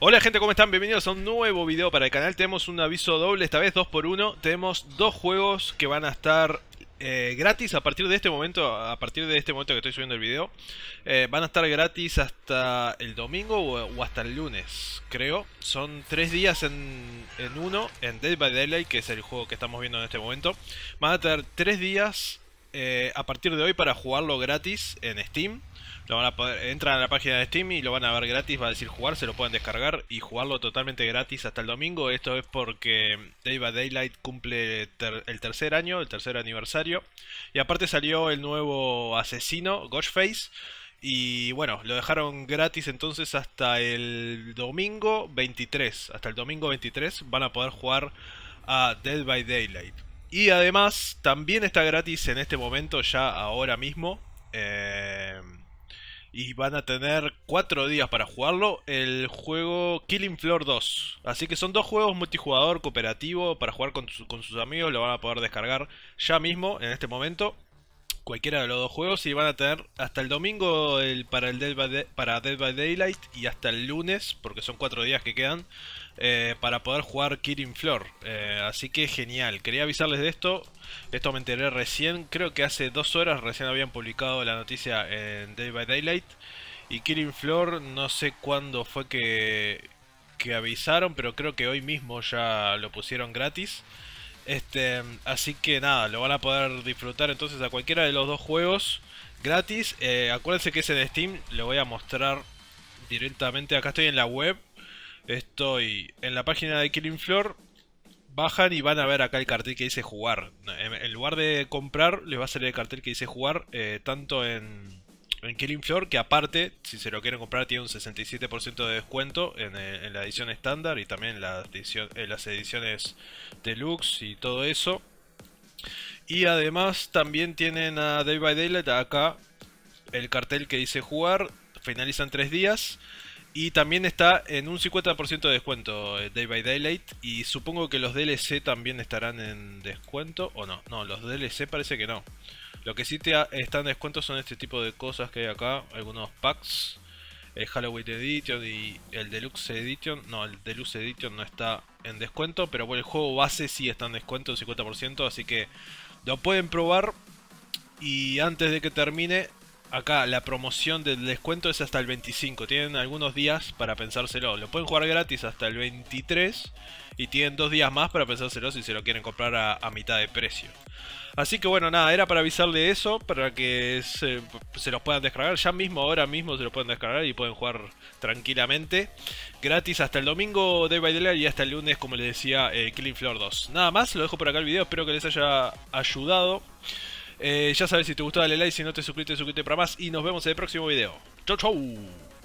Hola gente, ¿cómo están? Bienvenidos a un nuevo video para el canal. Tenemos un aviso doble, esta vez 2 por 1 Tenemos dos juegos que van a estar eh, gratis a partir de este momento, a partir de este momento que estoy subiendo el video. Eh, van a estar gratis hasta el domingo o, hasta el lunes, creo. Son tres días en, en uno, en Dead by Daylight, que es el juego que estamos viendo en este momento. Van a tener tres días eh, a partir de hoy para jugarlo gratis en Steam. entran a la página de Steam y lo van a ver gratis, va a decir jugar, se lo pueden descargar y jugarlo totalmente gratis hasta el domingo. Esto es porque Day by Daylight cumple el tercer año, el tercer aniversario. Y aparte salió el nuevo asesino, Ghostface. Y bueno, lo dejaron gratis entonces hasta el domingo 23. Hasta el domingo 23 van a poder jugar a Dead by Daylight. Y además, también está gratis en este momento, ya ahora mismo. Eh, y van a tener cuatro días para jugarlo. El juego Killing Floor 2. Así que son dos juegos multijugador cooperativo para jugar con sus amigos. Lo van a poder descargar ya mismo, en este momento cualquiera de los dos juegos y van a tener hasta el domingo para el Dead by, para Daylight y hasta el lunes, porque son cuatro días que quedan, eh, para poder jugar Killing Floor. Eh, así que genial. Quería avisarles de esto. Esto me enteré recién, creo que hace dos horas recién habían publicado la noticia en Dead by Daylight. Y Killing Floor, no sé cuándo fue que, que avisaron, pero creo que hoy mismo ya lo pusieron gratis. Este, así que nada, lo van a poder disfrutar entonces a cualquiera de los dos juegos gratis. Eh, acuérdense que es en Steam le voy a mostrar directamente. Acá estoy en la web. Estoy en la página de Killing Floor. Bajan y van a ver acá el cartel que dice jugar. En, lugar de comprar, les va a salir el cartel que dice jugar. Eh, tanto en, en Killing Floor, que aparte, si se lo quieren comprar, tiene un 67% de descuento eh, en, la edición estándar y también en, eh, las ediciones deluxe y todo eso. Y además también tienen a Day by Daylight acá el cartel que dice jugar, finalizan 3 días. Y también está en un 50% de descuento eh, Day by Daylight. Y supongo que los DLC también estarán en descuento, ¿o no? No, los DLC parece que no. Lo que sí te está en descuento son este tipo de cosas que hay acá, algunos packs, el Halloween Edition y el Deluxe Edition. No, el Deluxe Edition no está en descuento, pero bueno, el juego base sí está en descuento, un 50%, así que lo pueden probar. Y antes de que termine, acá la promoción del descuento es hasta el 25. Tienen algunos días para pensárselo. Lo pueden jugar gratis hasta el 23 y tienen dos días más para pensárselo si se lo quieren comprar a, mitad de precio. Así que bueno, nada, era para de eso, para que se, los puedan descargar. Ya mismo, ahora mismo se los pueden descargar y pueden jugar tranquilamente. Gratis hasta el domingo de Bailar y hasta el lunes, como les decía, eh, Killing Floor 2. Nada más, lo dejo por acá el video, espero que les haya ayudado. Eh, ya sabes, si te gustó dale like, si no te suscribiste, suscríbete para más y nos vemos en el próximo video. Chau, chau.